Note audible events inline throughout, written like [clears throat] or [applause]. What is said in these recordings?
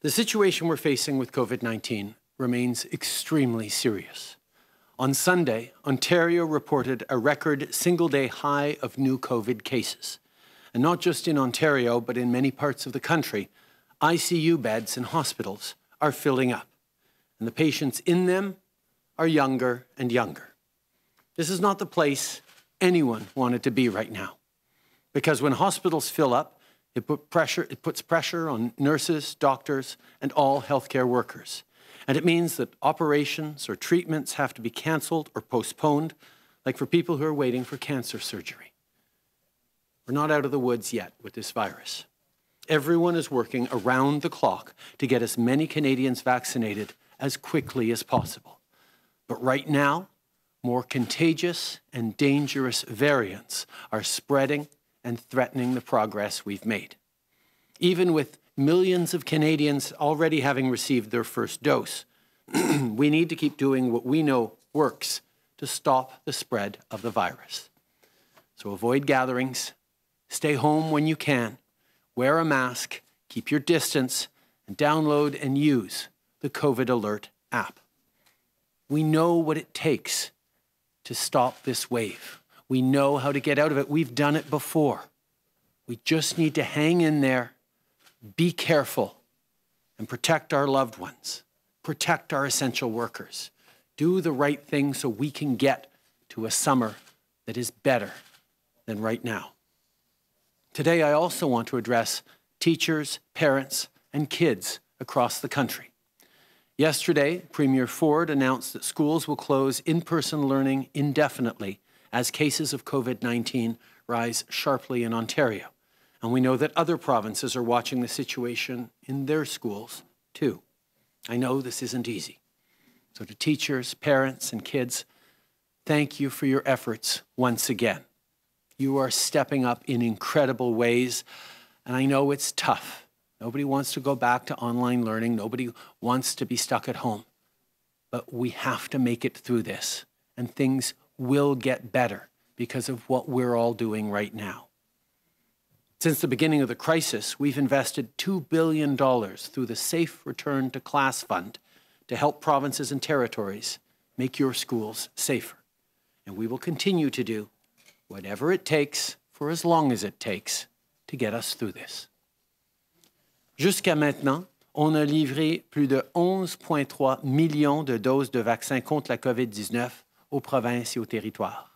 The situation we're facing with COVID 19 remains extremely serious. On Sunday, Ontario reported a record single day high of new COVID cases. And not just in Ontario, but in many parts of the country, ICU beds in hospitals are filling up. And the patients in them are younger and younger. This is not the place anyone wanted to be right now. Because when hospitals fill up, it, put pressure, it puts pressure on nurses, doctors, and all healthcare workers. And it means that operations or treatments have to be canceled or postponed, like for people who are waiting for cancer surgery. We're not out of the woods yet with this virus. Everyone is working around the clock to get as many Canadians vaccinated as quickly as possible. But right now, more contagious and dangerous variants are spreading and threatening the progress we've made even with millions of Canadians already having received their first dose. [clears throat] we need to keep doing what we know works to stop the spread of the virus. So avoid gatherings, stay home when you can, wear a mask, keep your distance, and download and use the COVID Alert app. We know what it takes to stop this wave. We know how to get out of it. We've done it before. We just need to hang in there be careful and protect our loved ones, protect our essential workers, do the right thing so we can get to a summer that is better than right now. Today, I also want to address teachers, parents, and kids across the country. Yesterday, Premier Ford announced that schools will close in person learning indefinitely as cases of COVID 19 rise sharply in Ontario. And we know that other provinces are watching the situation in their schools, too. I know this isn't easy. So, to teachers, parents, and kids, thank you for your efforts once again. You are stepping up in incredible ways, and I know it's tough. Nobody wants to go back to online learning, nobody wants to be stuck at home. But we have to make it through this, and things will get better because of what we're all doing right now. Since the beginning of the crisis, we've invested $2 billion through the Safe Return to Class Fund to help provinces and territories make your schools safer. And we will continue to do whatever it takes for as long as it takes to get us through this. Jusqu'à maintenant, on a livré plus de 11.3 millions de doses de vaccins contre la COVID-19 aux provinces et aux territoires.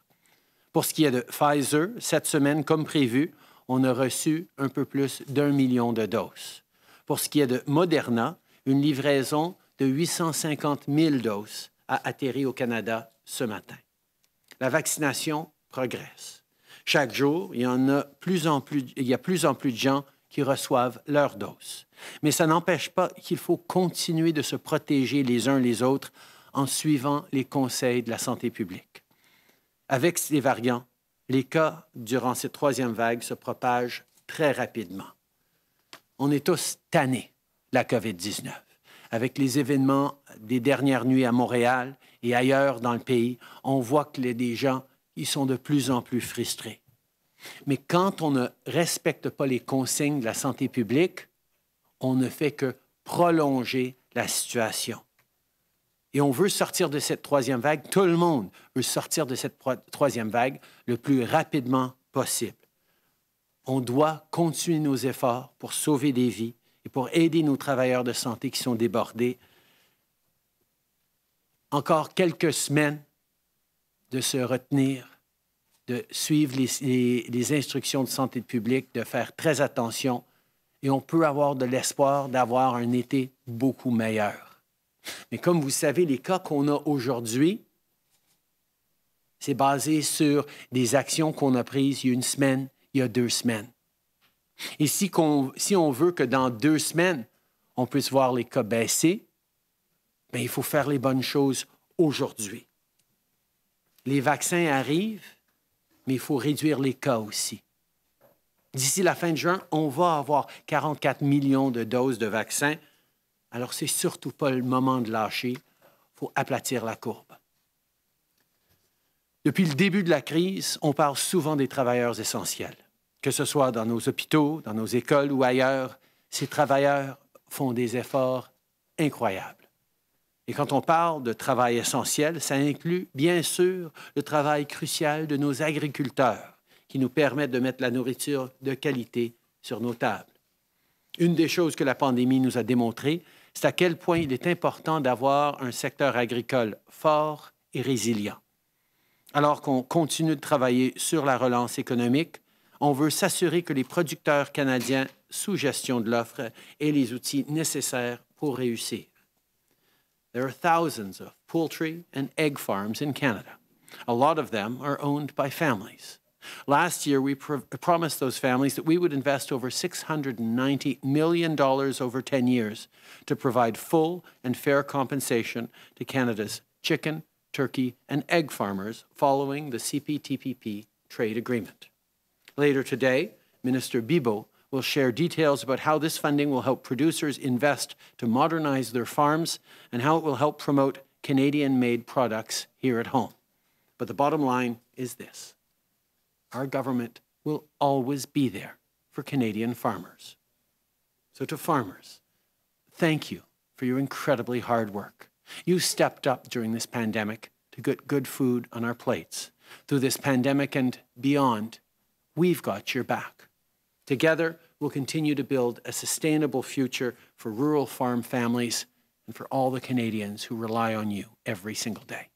Pour ce qui est de Pfizer, cette semaine, comme prévu, on a reçu un peu plus d'un million de doses. Pour ce qui est de Moderna, une livraison de 850 000 doses a atterri au Canada ce matin. La vaccination progresse. Chaque jour, il y, en a plus en plus, il y a plus en plus de gens qui reçoivent leur dose. Mais ça n'empêche pas qu'il faut continuer de se protéger les uns les autres en suivant les conseils de la santé publique. Avec ces variants, les cas durant cette troisième vague se propagent très rapidement. On est tous tannés de la COVID-19. Avec les événements des dernières nuits à Montréal et ailleurs dans le pays, on voit que les, gens ils sont de plus en plus frustrés. Mais quand on ne respecte pas les consignes de la santé publique, on ne fait que prolonger la situation. Et on veut sortir de cette troisième vague. Tout le monde veut sortir de cette troisième vague le plus rapidement possible. On doit continuer nos efforts pour sauver des vies et pour aider nos travailleurs de santé qui sont débordés. Encore quelques semaines de se retenir, de suivre les, les instructions de santé publique, de faire très attention et on peut avoir de l'espoir d'avoir un été beaucoup meilleur. Mais comme vous savez, les cas qu'on a aujourd'hui, c'est basé sur des actions qu'on a prises il y a une semaine, il y a deux semaines. Et si on, veut que dans deux semaines, on puisse voir les cas baisser, bien, il faut faire les bonnes choses aujourd'hui. Les vaccins arrivent, mais il faut réduire les cas aussi. D'ici la fin de juin, on va avoir 44 millions de doses de vaccins alors, c'est surtout pas le moment de lâcher. Il faut aplatir la courbe. Depuis le début de la crise, on parle souvent des travailleurs essentiels. Que ce soit dans nos hôpitaux, dans nos écoles ou ailleurs, ces travailleurs font des efforts incroyables. Et quand on parle de travail essentiel, ça inclut bien sûr le travail crucial de nos agriculteurs qui nous permettent de mettre la nourriture de qualité sur nos tables. Une des choses que la pandémie nous a démontrées, c'est à quel point il est important d'avoir un secteur agricole fort et résilient. Alors qu'on continue de travailler sur la relance économique, on veut s'assurer que les producteurs canadiens sous gestion de l'offre aient les outils nécessaires pour réussir. There are thousands of poultry and egg farms in Canada. A lot of them are owned by families. Last year, we pro promised those families that we would invest over $690 million over 10 years to provide full and fair compensation to Canada's chicken, turkey, and egg farmers following the CPTPP trade agreement. Later today, Minister Bibo will share details about how this funding will help producers invest to modernize their farms and how it will help promote Canadian made products here at home. But the bottom line is this our government will always be there for Canadian farmers. So to farmers, thank you for your incredibly hard work. You stepped up during this pandemic to get good food on our plates. Through this pandemic and beyond, we've got your back. Together, we'll continue to build a sustainable future for rural farm families and for all the Canadians who rely on you every single day.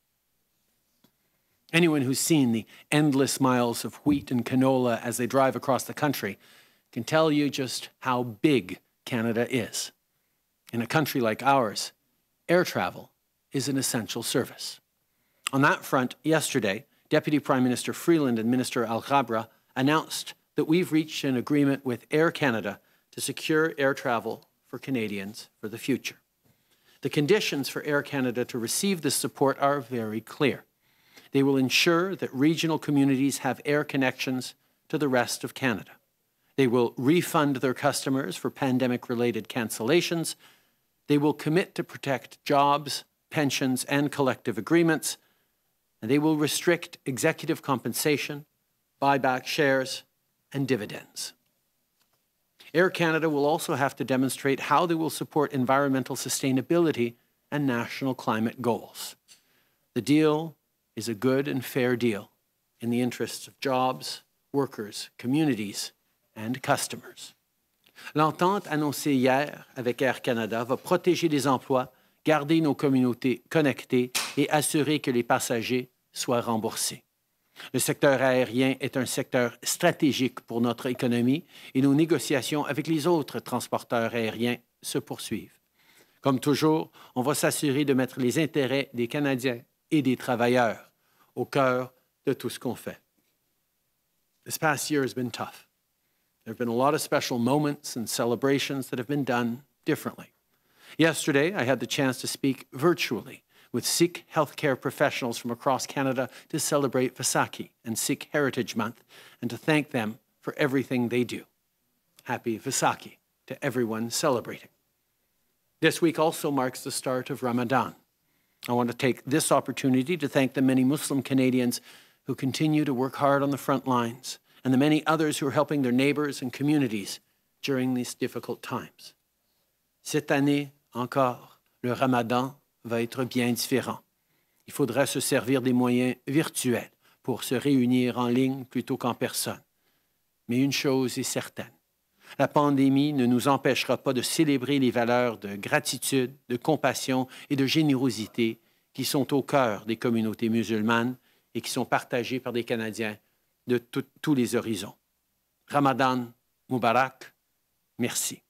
Anyone who's seen the endless miles of wheat and canola as they drive across the country can tell you just how big Canada is. In a country like ours, air travel is an essential service. On that front, yesterday, Deputy Prime Minister Freeland and Minister Al Ghabra announced that we've reached an agreement with Air Canada to secure air travel for Canadians for the future. The conditions for Air Canada to receive this support are very clear. They will ensure that regional communities have air connections to the rest of Canada. They will refund their customers for pandemic related cancellations. They will commit to protect jobs, pensions, and collective agreements. And they will restrict executive compensation, buyback shares, and dividends. Air Canada will also have to demonstrate how they will support environmental sustainability and national climate goals. The deal is a good and fair deal in the interests of jobs, workers, communities, and customers. L'entente annoncée hier avec Air Canada va protéger les emplois, garder nos communautés connectées et assurer que les passagers soient remboursés. Le secteur aérien est un secteur stratégique pour notre économie et nos négociations avec les autres transporteurs aériens se poursuivent. Comme toujours, on va s'assurer de mettre les intérêts des Canadiens et des travailleurs au cœur de tout ce qu'on fait. This past year has been tough. There have been a lot of special moments and celebrations that have been done differently. Yesterday, I had the chance to speak virtually with Sikh healthcare professionals from across Canada to celebrate Vaisakhi and Sikh Heritage Month and to thank them for everything they do. Happy Vaisakhi to everyone celebrating. This week also marks the start of Ramadan, I want to take this opportunity to thank the many Muslim Canadians who continue to work hard on the front lines and the many others who are helping their neighbors and communities during these difficult times. Cette année encore, le ramadan va être bien différent. Il faudra se servir des moyens virtuels pour se réunir en ligne plutôt qu'en personne. Mais une chose est certaine, la pandémie ne nous empêchera pas de célébrer les valeurs de gratitude, de compassion et de générosité qui sont au cœur des communautés musulmanes et qui sont partagées par des Canadiens de tous les horizons. Ramadan Mubarak. merci.